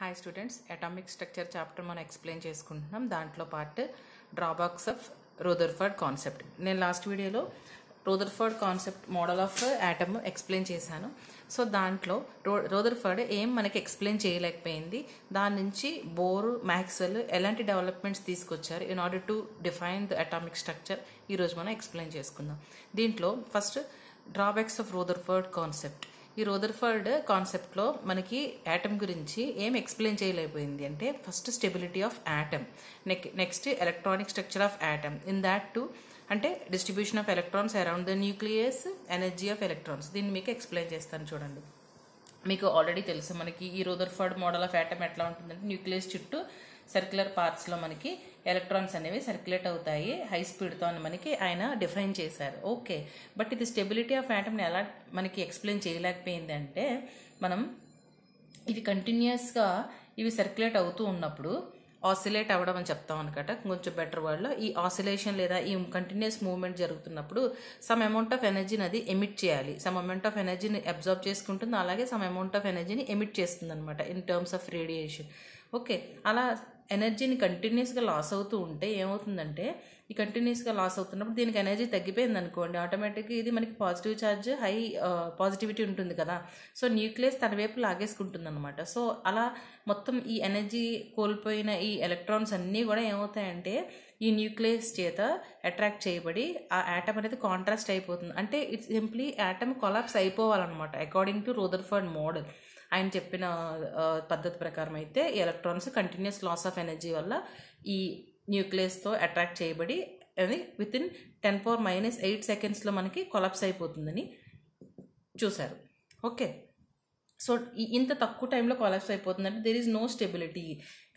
Hi students atomic structure chapter మనం explain చేసుకుంటున్నాం దాంట్లో part drawbacks of Rutherford concept నేను లాస్ట్ వీడియోలో Rutherford concept model of atom explain చేశాను సో దాంట్లో రో రోదర్ఫర్డ్ ఏం మనకి ఎక్స్ప్లెయిన్ చేయలేకపోయింది దాని నుంచి బోర్ మ్యాక్సెల్ ఎలాంటి డెవలప్మెంట్స్ తీసుకొచ్చారు in order to define the atomic structure ఈరోజు మనం ఎక్స్ప్లెయిన్ చేసుకుందాం దీంట్లో first drawbacks of Rutherford concept ఈ రోదర్ఫర్డ్ కాన్సెప్ట్లో మనకి యాటమ్ గురించి ఏం ఎక్స్ప్లెయిన్ చేయలేకపోయింది అంటే ఫస్ట్ స్టెబిలిటీ ఆఫ్ యాటమ్ నెక్ next electronic structure of atom in that two అంటే distribution of electrons around the nucleus energy of electrons దీన్ని మీకు ఎక్స్ప్లెయిన్ చేస్తాను చూడండి మీకు ఆల్రెడీ తెలుసు మనకి ఈ రోదర్ఫర్డ్ మోడల్ ఆఫ్ యాటమ్ ఎట్లా ఉంటుందంటే న్యూక్లియస్ చుట్టూ సర్క్యులర్ పార్ట్స్లో మనకి ఎలక్ట్రాన్స్ అనేవి సర్క్యులేట్ అవుతాయి హై స్పీడ్తో అని మనకి ఆయన డిఫైన్ చేశారు ఓకే బట్ ఇది స్టెబిలిటీ ఆఫ్ యాటమ్ని ఎలా మనకి ఎక్స్ప్లెయిన్ చేయలేకపోయిందంటే మనం ఇవి కంటిన్యూస్గా ఇవి సర్క్యులేట్ అవుతూ ఉన్నప్పుడు ఆసిలేట్ అవ్వడం అని చెప్తాం అనమాట కొంచెం బెటర్ వర్డ్లో ఈ ఆసిలేషన్ లేదా ఈ కంటిన్యూస్ మూవ్మెంట్ జరుగుతున్నప్పుడు సమ్ అమౌంట్ ఆఫ్ ఎనర్జీని అది ఎమిట్ చేయాలి సమ్ అమౌంట్ ఆఫ్ ఎనర్జీని అబ్జర్వ్ చేసుకుంటుంది అలాగే సమ్ అమౌంట్ ఆఫ్ ఎనర్జీని ఎమిట్ చేస్తుంది అనమాట in terms of radiation okay అలా ఎనర్జీని కంటిన్యూస్గా లాస్ అవుతూ ఉంటే ఏమవుతుందంటే ఈ కంటిన్యూస్గా లాస్ అవుతున్నప్పుడు దీనికి ఎనర్జీ తగ్గిపోయింది అనుకోండి ఆటోమేటిక్గా ఇది మనకి పాజిటివ్ ఛార్జ్ హై పాజిటివిటీ ఉంటుంది కదా సో న్యూక్లియస్ తన వైపు లాగేసుకుంటుంది అనమాట సో అలా మొత్తం ఈ ఎనర్జీ కోల్పోయిన ఈ ఎలక్ట్రాన్స్ అన్నీ కూడా ఏమవుతాయంటే ఈ న్యూక్లియస్ చేత అట్రాక్ట్ చేయబడి ఆ యాటమ్ అనేది కాంట్రాస్ట్ అయిపోతుంది అంటే ఇట్స్ సింప్లీ యాటమ్ కొలాప్స్ అయిపోవాలన్నమాట అకార్డింగ్ టు రోదర్ఫర్డ్ మోడల్ ఆయన చెప్పిన పద్ధతి ప్రకారం అయితే ఈ electrons continuous loss of energy వల్ల ఈ న్యూక్లియస్తో అట్రాక్ట్ చేయబడి అది within ten four minus eight సెకండ్స్లో మనకి కొలప్స్ అయిపోతుందని చూశారు ఓకే సో ఇంత తక్కువ టైంలో కొలాప్స్ అయిపోతుందంటే దెర్ ఈజ్ నో స్టెబిలిటీ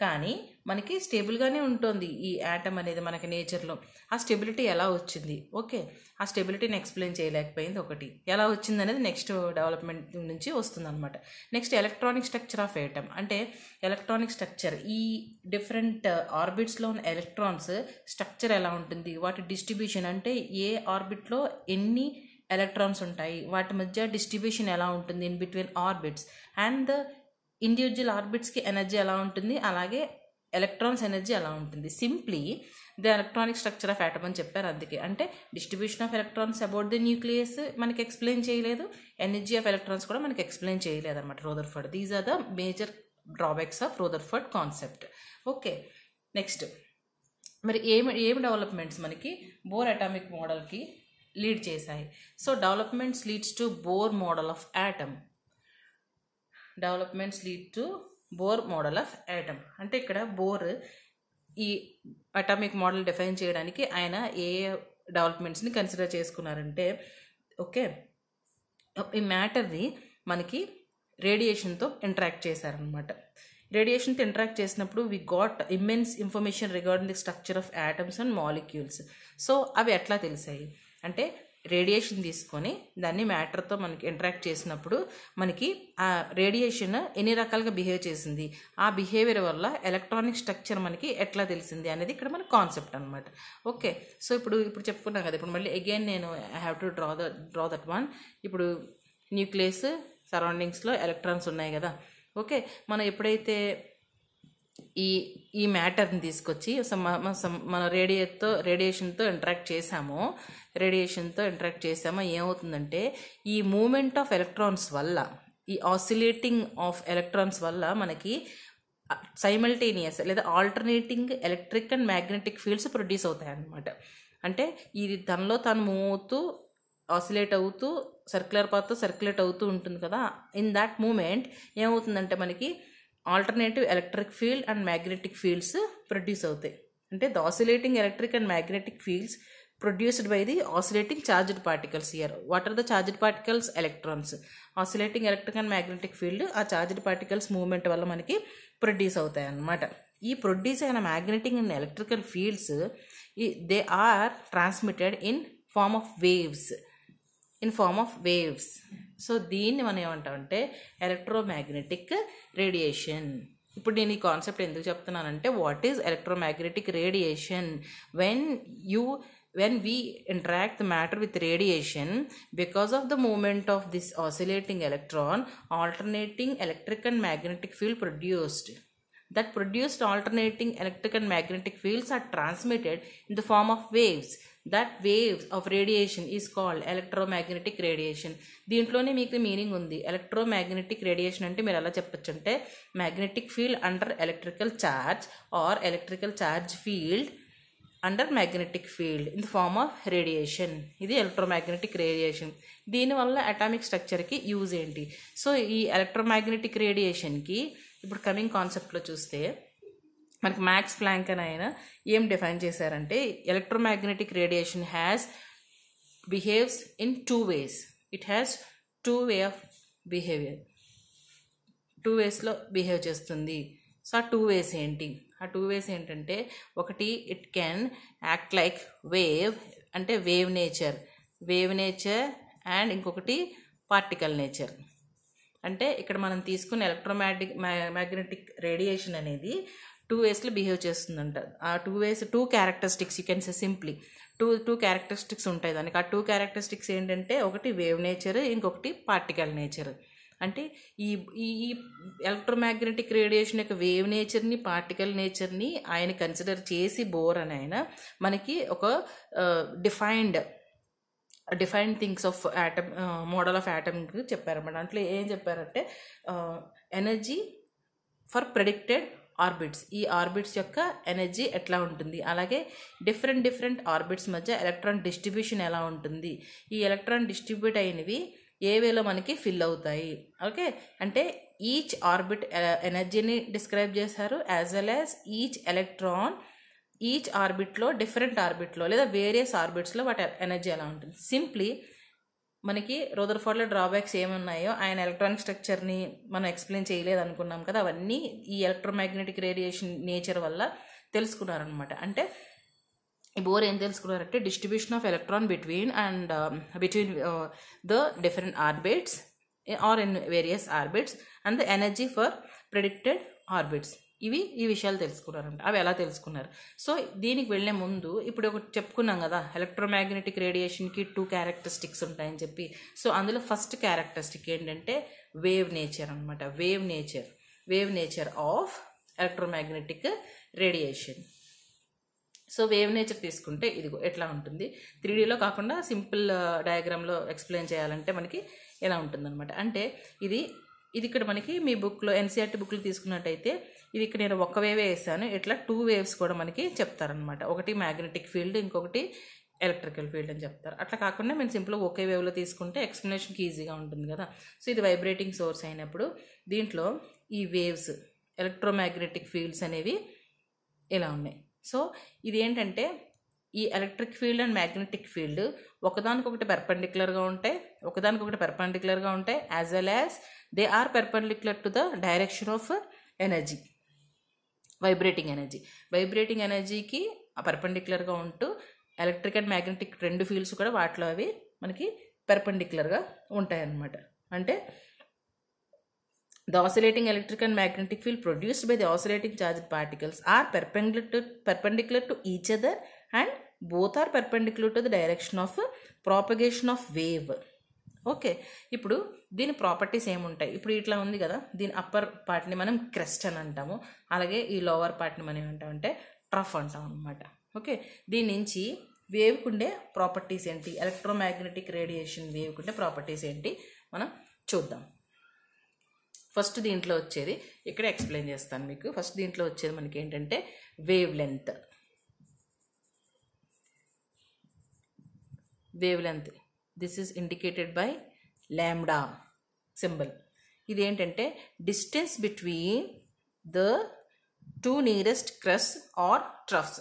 కానీ మనకి స్టేబుల్గానే ఉంటుంది ఈ యాటమ్ అనేది మనకి నేచర్లో ఆ స్టెబిలిటీ ఎలా వచ్చింది ఓకే ఆ స్టెబిలిటీని ఎక్స్ప్లెయిన్ చేయలేకపోయింది ఒకటి ఎలా వచ్చింది అనేది నెక్స్ట్ డెవలప్మెంట్ నుంచి వస్తుందన్నమాట next electronic structure of atom అంటే ఎలక్ట్రానిక్ స్ట్రక్చర్ ఈ డిఫరెంట్ ఆర్బిట్స్లో ఉన్న ఎలక్ట్రాన్స్ స్ట్రక్చర్ ఎలా ఉంటుంది వాటి డిస్ట్రిబ్యూషన్ అంటే ఏ ఆర్బిట్లో ఎన్ని ఎలక్ట్రాన్స్ ఉంటాయి వాటి మధ్య డిస్ట్రిబ్యూషన్ ఎలా ఉంటుంది in between orbits and the individual ఆర్బిట్స్కి ఎనర్జీ ఎలా ఉంటుంది అలాగే ఎలక్ట్రాన్స్ ఎనర్జీ ఎలా ఉంటుంది simply the electronic structure of atom అని చెప్పారు అందుకే అంటే distribution of electrons about the nucleus మనకి ఎక్స్ప్లెయిన్ చేయలేదు ఎనర్జీ ఆఫ్ ఎలక్ట్రాన్స్ కూడా మనకి ఎక్స్ప్లెయిన్ చేయలేదు అనమాట Rutherford these are the major drawbacks of Rutherford concept okay next మరి ఏమి ఏమి డెవలప్మెంట్స్ మనకి బోర్ అటామిక్ మోడల్కి లీడ్ చేశాయి so developments leads to Bohr model of atom developments lead to Bohr model of atom అంటే ఇక్కడ బోర్ ఈ atomic model define చేయడానికి ఆయన ఏ డెవలప్మెంట్స్ని కన్సిడర్ చేసుకున్నారంటే ఓకే ఈ మ్యాటర్ని మనకి రేడియేషన్తో ఇంటరాక్ట్ చేశారనమాట రేడియేషన్తో ఇంటరాక్ట్ చేసినప్పుడు we got immense information regarding the structure of atoms and molecules so అవి ఎట్లా తెలిసాయి అంటే రేడియేషన్ తీసుకొని దాన్ని మ్యాటర్తో మనకి ఇంటరాక్ట్ చేసినప్పుడు మనకి ఆ రేడియేషన్ ఎన్ని రకాలుగా బిహేవ్ చేసింది ఆ బిహేవియర్ వల్ల ఎలక్ట్రానిక్ స్ట్రక్చర్ మనకి ఎట్లా తెలిసింది అనేది ఇక్కడ మన కాన్సెప్ట్ అనమాట ఓకే సో ఇప్పుడు ఇప్పుడు చెప్పుకున్నాం కదా ఇప్పుడు మళ్ళీ అగైన్ నేను I have to draw the draw that one ఇప్పుడు న్యూక్లియస్ సరౌండింగ్స్లో ఎలక్ట్రాన్స్ ఉన్నాయి కదా ఓకే మనం ఎప్పుడైతే ఈ ఈ మ్యాటర్ని తీసుకొచ్చి మన రేడియేట్తో రేడియేషన్తో ఇంటరాక్ట్ చేసాము రేడియేషన్తో ఇంట్రాక్ట్ చేసామో ఏమవుతుందంటే ఈ మూమెంట్ ఆఫ్ ఎలక్ట్రాన్స్ వల్ల ఈ ఆసిలేటింగ్ ఆఫ్ ఎలక్ట్రాన్స్ వల్ల మనకి సైమల్టేనియస్ లేదా alternating electric and magnetic fields produce అవుతాయి అన్నమాట అంటే ఇది తనలో తను మూవ్ అవుతూ ఆసిలేట్ అవుతూ సర్క్యులర్ పాత్తో సర్క్యులేట్ అవుతూ ఉంటుంది కదా ఇన్ దాట్ మూమెంట్ ఏమవుతుందంటే మనకి alternative electric field and magnetic fields produce అవుతాయి అంటే the oscillating electric and magnetic fields produced by the oscillating charged particles here what are the charged particles electrons oscillating electric and magnetic field ఆ charged particles movement వల్ల మనకి produce అవుతాయి అన్నమాట ఈ produce అయిన magnetic and electrical fields they are transmitted in form of waves in form of waves so దీన్ని మనం ఏమంటామంటే ఎలక్ట్రోమాగ్నెటిక్ రేడియేషన్ ఇప్పుడు నేను ఈ కాన్సెప్ట్ ఎందుకు చెప్తున్నానంటే what is electromagnetic radiation when you when we interact the matter with radiation because of the moment of this oscillating electron alternating electric and magnetic field produced that produced alternating electric and magnetic fields are transmitted in the form of waves that waves of radiation is called electromagnetic radiation దీంట్లోనే మీకు meaning ఉంది electromagnetic radiation అంటే మీరు ఎలా చెప్పచ్చు అంటే magnetic field under electrical charge or electrical charge field under magnetic field in the form of radiation ఇది electromagnetic radiation దీనివల్ల అటామిక్ స్ట్రక్చర్కి యూజ్ ఏంటి సో ఈ ఎలక్ట్రోమాగ్నెటిక్ రేడియేషన్కి ఇప్పుడు కమింగ్ కాన్సెప్ట్లో చూస్తే మనకి మ్యాక్స్ ఫ్లాంక్ అని ఆయన ఏం డిఫైన్ చేశారంటే electromagnetic radiation has behaves in two ways it has two way of behaviour two వేస్లో బిహేవ్ చేస్తుంది సో ఆ టూ వేస్ ఏంటి ఆ టూ వేస్ ఏంటంటే ఒకటి it can act like wave అంటే wave nature wave nature and ఇంకొకటి పార్టికల్ నేచర్ అంటే ఇక్కడ మనం తీసుకున్న ఎలక్ట్రోమాటిక్ మ్యాగ్నెటిక్ రేడియేషన్ అనేది టూ వేస్లో బిహేవ్ చేస్తుందంట ఆ two ways two characteristics you can say simply two two characteristics ఉంటాయి దానికి ఆ టూ క్యారెక్టరిస్టిక్స్ ఏంటంటే ఒకటి వేవ్ నేచర్ ఇంకొకటి పార్టికల్ నేచర్ అంటే ఈ ఈ ఎలక్ట్రోమాగ్నెటిక్ రేడియేషన్ యొక్క వేవ్ నేచర్ని పార్టికల్ నేచర్ని ఆయన కన్సిడర్ చేసి బోర్ అని ఆయన మనకి ఒక defined defined things of atom model of చెప్పారు చెప్పారన్నమాట దాంట్లో ఏం చెప్పారంటే ఎనర్జీ ఫర్ ప్రెడిక్టెడ్ ఆర్బిట్స్ ఈ ఆర్బిట్స్ యొక్క ఎనర్జీ ఎట్లా ఉంటుంది అలాగే డిఫరెంట్ డిఫరెంట్ ఆర్బిట్స్ మధ్య ఎలక్ట్రాన్ డిస్ట్రిబ్యూషన్ ఎలా ఉంటుంది ఈ ఎలక్ట్రాన్ డిస్ట్రిబ్యూట్ అయినవి ఏ వేలో మనకి ఫిల్ అవుతాయి ఓకే అంటే ఈచ్ ఆర్బిట్ ఎనర్జీని డిస్క్రైబ్ చేశారు as well as each electron each ఆర్బిట్లో డిఫరెంట్ ఆర్బిట్లో లేదా వేరియస్ ఆర్బిట్స్లో వాటి ఎనర్జీ ఎలా ఉంటుంది సింప్లీ మనకి రోదర్ఫోర్డ్లో డ్రాబ్యాక్స్ ఏమున్నాయో ఆయన ఎలక్ట్రానిక్ స్ట్రక్చర్ని మనం ఎక్స్ప్లెయిన్ చేయలేదు అనుకున్నాం కదా అవన్నీ ఈ ఎలక్ట్రోమాగ్నెటిక్ రేడియేషన్ నేచర్ వల్ల తెలుసుకున్నారనమాట అంటే ఈ బోర్ ఏం తెలుసుకున్నారంటే distribution of electron between and between the different orbits or in various orbits and the energy for predicted orbits ఇవి ఈ విషయాలు తెలుసుకున్నారంట అవి ఎలా తెలుసుకున్నారు సో దీనికి వెళ్ళే ముందు ఇప్పుడు ఒకటి చెప్పుకున్నాం కదా ఎలక్ట్రోమాగ్నెటిక్ రేడియేషన్కి టూ క్యారెక్టరిస్టిక్స్ ఉంటాయని చెప్పి సో అందులో ఫస్ట్ క్యారెక్టరిస్టిక్ ఏంటంటే వేవ్ నేచర్ అనమాట wave nature wave nature of electromagnetic radiation so wave nature తీసుకుంటే ఇదిగో ఎట్లా ఉంటుంది త్రీడీలో కాకుండా సింపుల్ డయాగ్రామ్లో ఎక్స్ప్లెయిన్ చేయాలంటే మనకి ఎలా ఉంటుందన్నమాట అంటే ఇది ఇది ఇక్కడ మనకి మీ బుక్లో ఎన్సీఆర్టీ బుక్లు తీసుకున్నట్టయితే ఇది ఇక్కడ నేను ఒక వేవే వేసాను ఇట్లా టూ వేవ్స్ కూడా మనకి చెప్తారనమాట ఒకటి మ్యాగ్నెటిక్ ఫీల్డ్ ఇంకొకటి ఎలక్ట్రికల్ ఫీల్డ్ అని చెప్తారు అట్లా కాకుండా మేము సింపుల్గా ఒకే వేవ్లో తీసుకుంటే ఎక్స్ప్లెనేషన్కి ఈజీగా ఉంటుంది కదా సో ఇది వైబ్రేటింగ్ సోర్స్ అయినప్పుడు దీంట్లో ఈ వేవ్స్ ఎలక్ట్రోమాగ్నెటిక్ ఫీల్డ్స్ అనేవి ఇలా ఉన్నాయి సో ఇది ఏంటంటే ఈ electric field and magnetic field ఒకదానికొకటి పెర్పెండిక్యులర్గా ఉంటాయి ఒకదానికొకటి పెర్పెండిక్యులర్గా ఉంటాయి as well as they are perpendicular to the direction of energy vibrating energy vibrating ఎనర్జీకి పర్పెండిక్యులర్గా ఉంటూ ఎలక్ట్రిక్ అండ్ మ్యాగ్నెటిక్ రెండు ఫీల్డ్స్ కూడా వాటిలో అవి మనకి పెర్పెండిక్యులర్గా ఉంటాయన్నమాట అంటే the oscillating electric and magnetic field produced by the oscillating charge particles are perpendicular to perpendicular to each other and both are perpendicular to the direction of propagation of wave okay ఇప్పుడు దీని properties ఏముంటాయి ఇప్పుడు ఇట్లా ఉంది కదా దీని upper పార్ట్ని మనం క్రెస్ట్ అని అంటాము అలాగే ఈ లోవర్ పార్ట్ని మనం ఏమంటామంటే ట్రఫ్ అంటాం అనమాట ఓకే దీని నుంచి వేవ్కుండే ప్రాపర్టీస్ ఏంటి ఎలక్ట్రోమాగ్నెటిక్ రేడియేషన్ వేవుకుండే ప్రాపర్టీస్ ఏంటి మనం చూద్దాం ఫస్ట్ దీంట్లో వచ్చేది ఇక్కడ ఎక్స్ప్లెయిన్ చేస్తాను మీకు ఫస్ట్ దీంట్లో వచ్చేది మనకి ఏంటంటే wavelength wavelength this is indicated by lambda symbol ఇది ఏంటంటే distance between the two nearest crests or troughs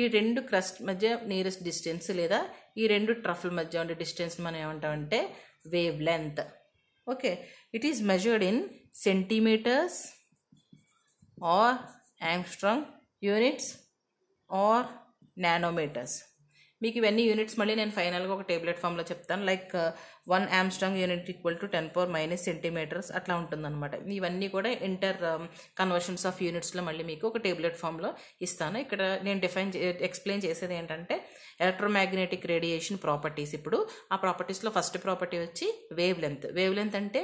ఈ రెండు క్రస్ట్ మధ్య నియరెస్ట్ డిస్టెన్స్ లేదా ఈ రెండు ట్రఫ్ల మధ్య ఉండే డిస్టెన్స్ మనం ఏమంటామంటే wavelength okay it is measured in centimetres or angstrom units or nanometres మీకు ఇవన్నీ యూనిట్స్ మళ్ళీ నేను ఫైనల్గా ఒక టేబ్లెట్ ఫామ్లో చెప్తాను like one angstrom unit equal to ten power minus centimetres అట్లా ఉంటుందన్నమాట ఇవన్నీ కూడా ఇంటర్ కన్వర్షన్స్ ఆఫ్ యూనిట్స్లో మళ్ళీ మీకు ఒక టేబ్లెట్ ఫామ్లో ఇస్తాను ఇక్కడ నేను డిఫైన్ ఎక్స్ప్లెయిన్ చేసేది ఏంటంటే ఎలక్ట్రోమాగ్నెటిక్ రేడియేషన్ ప్రాపర్టీస్ ఇప్పుడు ఆ ప్రాపర్టీస్లో ఫస్ట్ ప్రాపర్టీ వచ్చి వేవ్ లెంత్ వేవ్ లెంత్ అంటే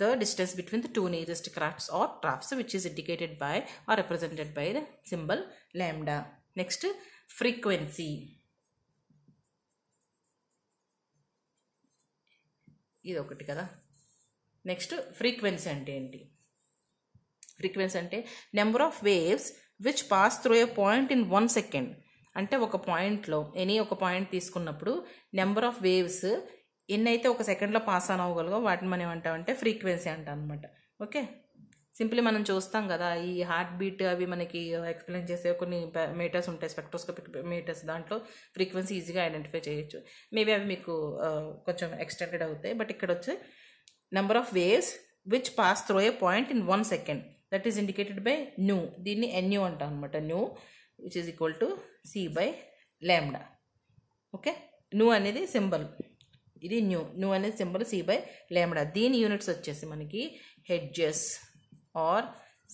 the distance between the two nearest crests or troughs which is indicated by or represented by the symbol lambda. Next frequency ఇది ఒకటి కదా నెక్స్ట్ ఫ్రీక్వెన్సీ అంటే ఏంటి ఫ్రీక్వెన్సీ అంటే number of waves which pass through a point in one second అంటే ఒక పాయింట్లో any ఒక పాయింట్ తీసుకున్నప్పుడు నెంబర్ ఆఫ్ వేవ్స్ ఎన్నైతే ఒక సెకండ్లో పాస్ అనవగలగో వాటిని మనం ఏమంటామంటే ఫ్రీక్వెన్సీ అంట అనమాట ఓకే సింప్లీ మనం చూస్తాం కదా ఈ హార్ట్ బీట్ అవి మనకి ఎక్స్ప్లెయిన్ చేసే కొన్ని మీటర్స్ ఉంటాయి స్పెక్ట్రోస్కోపిక్ మీటర్స్ దాంట్లో ఫ్రీక్వెన్సీ ఈజీగా ఐడెంటిఫై చేయొచ్చు మేబీ అవి మీకు కొంచెం ఎక్స్టెండెడ్ అవుతాయి బట్ ఇక్కడ వచ్చి number of waves which pass through a point in one second that is indicated by nu దీన్ని ఎన్యూ అంటాం అనమాట nu which is equal to c by lambda okay nu అనేది సింబల్ ఇది న్యూ న్యూ అనేది symbol c by lambda దీని units వచ్చేసి మనకి hertz or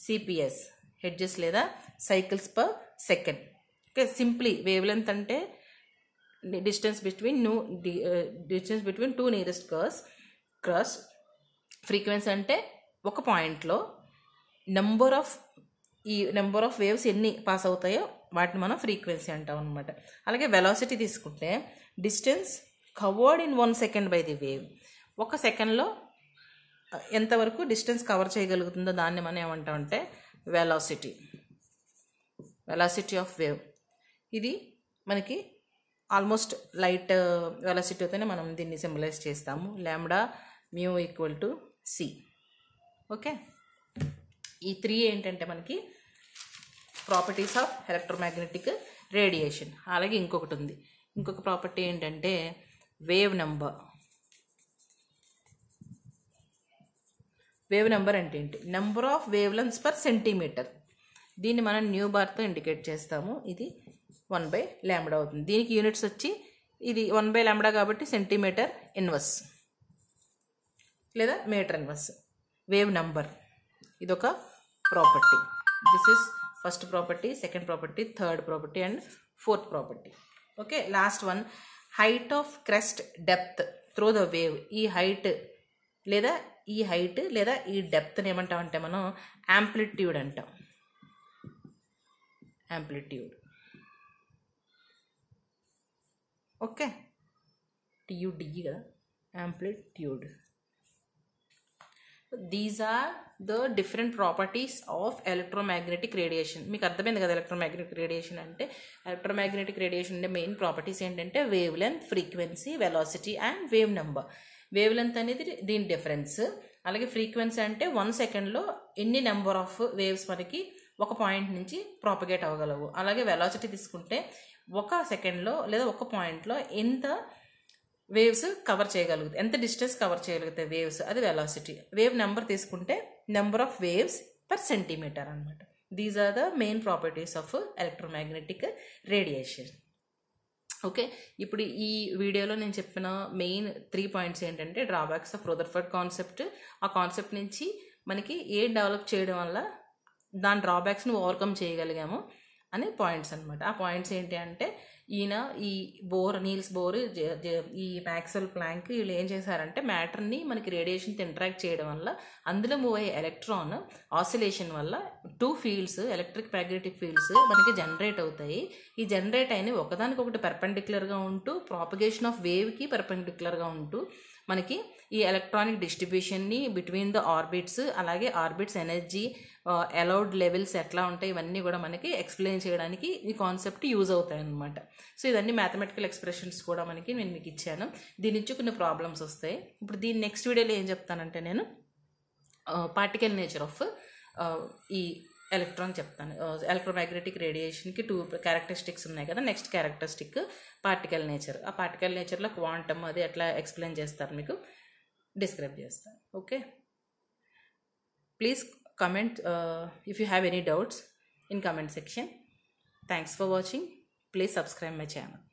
CPS hertz లేదా cycles per second okay simply wavelength అంటే distance between nu distance between two nearest crests crests frequency అంటే ఒక పాయింట్లో నెంబర్ ఆఫ్ ఈ నెంబర్ ఆఫ్ వేవ్స్ ఎన్ని పాస్ అవుతాయో వాటిని మనం ఫ్రీక్వెన్సీ అంటాం అనమాట అలాగే వెలాసిటీ తీసుకుంటే distance covered in one second by the wave ఒక సెకండ్లో ఎంతవరకు డిస్టెన్స్ కవర్ చేయగలుగుతుందో దాన్ని మనం ఏమంటామంటే వెలాసిటీ వెలాసిటీ ఆఫ్ వేవ్ ఇది మనకి ఆల్మోస్ట్ లైట్ వెలాసిటీతోనే మనం దీన్ని సింబలైజ్ చేస్తాము lambda nu equal to c okay ఈ త్రీ ఏంటంటే మనకి ప్రాపర్టీస్ ఆఫ్ ఎలక్ట్రోమాగ్నెటిక్ రేడియేషన్ అలాగే ఇంకొకటి ఉంది ఇంకొక ప్రాపర్టీ ఏంటంటే వేవ్ నెంబర్ వేవ్ నెంబర్ అంటే ఏంటి number of wavelengths per centimetre దీన్ని మనం న్యూ బార్తో ఇండికేట్ చేస్తాము ఇది వన్ బై ల్యాంబడా అవుతుంది దీనికి యూనిట్స్ వచ్చి ఇది వన్ బై ల్యాంబడా కాబట్టి సెంటీమీటర్ ఇన్వర్స్ లేదా మీటర్ ఇన్వర్స్ వేవ్ నెంబర్ ఇది ఒక property this is first property second property third property and fourth property okay last one height of crest depth through the wave ఈ height లేదా ఈ height లేదా ఈ డెప్త్ని ఏమంటామంటే మనం యాంప్లిట్యూడ్ అంటాం యాంప్లిట్యూడ్ ఓకే టియుడిఈ e కదా amplitude these are the different properties of electromagnetic radiation మీకు అర్థమైంది కదా ఎలక్ట్రోమాగ్నెటిక్ రేడియేషన్ అంటే ఎలక్ట్రోమాగ్నెటిక్ రేడియేషన్ అంటే మెయిన్ ప్రాపర్టీస్ ఏంటంటే wavelength frequency velocity and wave number wavelength అనేది దీని డిఫరెన్స్ అలాగే ఫ్రీక్వెన్సీ అంటే వన్ సెకండ్లో ఎన్ని నెంబర్ ఆఫ్ వేవ్స్ మనకి ఒక పాయింట్ నుంచి ప్రాపగేట్ అవ్వగలవు అలాగే వెలాసిటీ తీసుకుంటే ఒక సెకండ్లో లేదా ఒక పాయింట్లో ఎంత వేవ్స్ కవర్ చేయగలుగుతాయి ఎంత డిస్టెన్స్ కవర్ చేయగలుగుతాయి వేవ్స్ అది వెలాసిటీ వేవ్ నెంబర్ తీసుకుంటే number of waves per centimetre అనమాట these are the main properties of electromagnetic radiation okay ఇప్పుడు ఈ వీడియోలో నేను చెప్పిన మెయిన్ త్రీ పాయింట్స్ ఏంటంటే డ్రాబ్యాక్స్ ఆఫ్ రుదర్ఫర్డ్ కాన్సెప్ట్ ఆ కాన్సెప్ట్ నుంచి మనకి ఏ డెవలప్ చేయడం వల్ల దాని డ్రాబ్యాక్స్ని ఓవర్కమ్ చేయగలిగాము అనే పాయింట్స్ అనమాట ఆ పాయింట్స్ ఏంటి అంటే ఈయన ఈ బోర్ నీల్స్ బోర్ ఈ మ్యాక్సెల్ ప్లాంక్ వీళ్ళు ఏం చేశారంటే మ్యాటర్ని మనకి రేడియేషన్తో ఇంటరాక్ట్ చేయడం వల్ల అందులో మూవ్ అయ్యే ఎలక్ట్రాన్ ఆసిలేషన్ వల్ల two fields electric magnetic fields మనకి జనరేట్ అవుతాయి ఈ జనరేట్ అయినవి ఒకదానికొకటి పెర్పెండిక్యులర్గా ఉంటూ ప్రాపగేషన్ ఆఫ్ వేవ్కి పెర్పెండిక్యులర్గా ఉంటూ మనకి ఈ ఎలక్ట్రానిక్ డిస్ట్రిబ్యూషన్ని బిట్వీన్ ద ఆర్బిట్స్ అలాగే ఆర్బిట్స్ ఎనర్జీ అలౌడ్ లెవెల్స్ ఎట్లా ఉంటాయి ఇవన్నీ కూడా మనకి ఎక్స్ప్లెయిన్ చేయడానికి ఈ కాన్సెప్ట్ యూజ్ అవుతాయి అనమాట సో ఇవన్నీ మ్యాథమెటికల్ ఎక్స్ప్రెషన్స్ కూడా మనకి నేను మీకు ఇచ్చాను దీని నుంచి కొన్ని ప్రాబ్లమ్స్ వస్తాయి ఇప్పుడు దీని నెక్స్ట్ వీడియోలో ఏం చెప్తానంటే నేను పార్టికల్ నేచర్ ఆఫ్ ఈ ఎలక్ట్రాన్ చెప్తాను ఎలక్ట్రోమాగ్నెటిక్ రేడియేషన్కి టూ క్యారెక్టరిస్టిక్స్ ఉన్నాయి కదా నెక్స్ట్ క్యారెక్టరిస్టిక్ పార్టికల్ నేచర్ ఆ పార్టికల్ నేచర్లో క్వాంటమ్ అది ఎట్లా ఎక్స్ప్లెయిన్ చేస్తారు మీకు డిస్క్రైబ్ చేస్తాను okay please comment if you have any doubts in comment section thanks for watching please subscribe my channel